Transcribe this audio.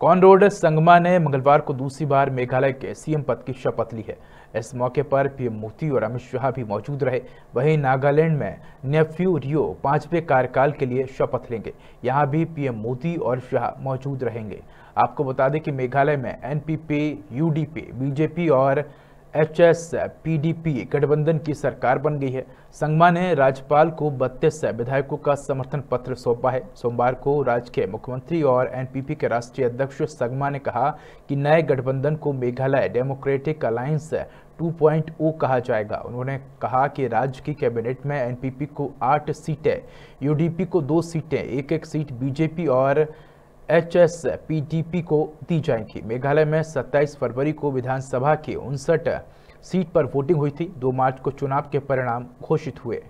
conrod Sangma ने मंगलवार को दूसरी बार मेघालय के सीएम पद की शपथ ली है इस मौके पर पीएम मोदी और अमित शाह भी मौजूद रहे वहीं नागालैंड में नेफ्यू रियो पांचवें कार्यकाल के लिए शपथ लेंगे यहां भी पीएम मोदी और शाह मौजूद रहेंगे आपको बता दें कि मेघालय में एनपीपी यूडीपी बीजेपी और एच एस गठबंधन की सरकार बन गई है संगमा ने राज्यपाल को बत्तीस विधायकों का समर्थन पत्र सौंपा है सोमवार को राज्य के मुख्यमंत्री और एनपीपी के राष्ट्रीय अध्यक्ष संगमा ने कहा कि नए गठबंधन को मेघालय डेमोक्रेटिक अलायंस 2.0 कहा जाएगा उन्होंने कहा कि राज्य की कैबिनेट में एनपीपी को आठ सीटें यूडीपी को दो सीटें एक एक सीट बीजेपी और H S P D P को दी जाएंगी मेघालय में 27 फरवरी को विधानसभा की उनसठ सीट पर वोटिंग हुई थी 2 मार्च को चुनाव के परिणाम घोषित हुए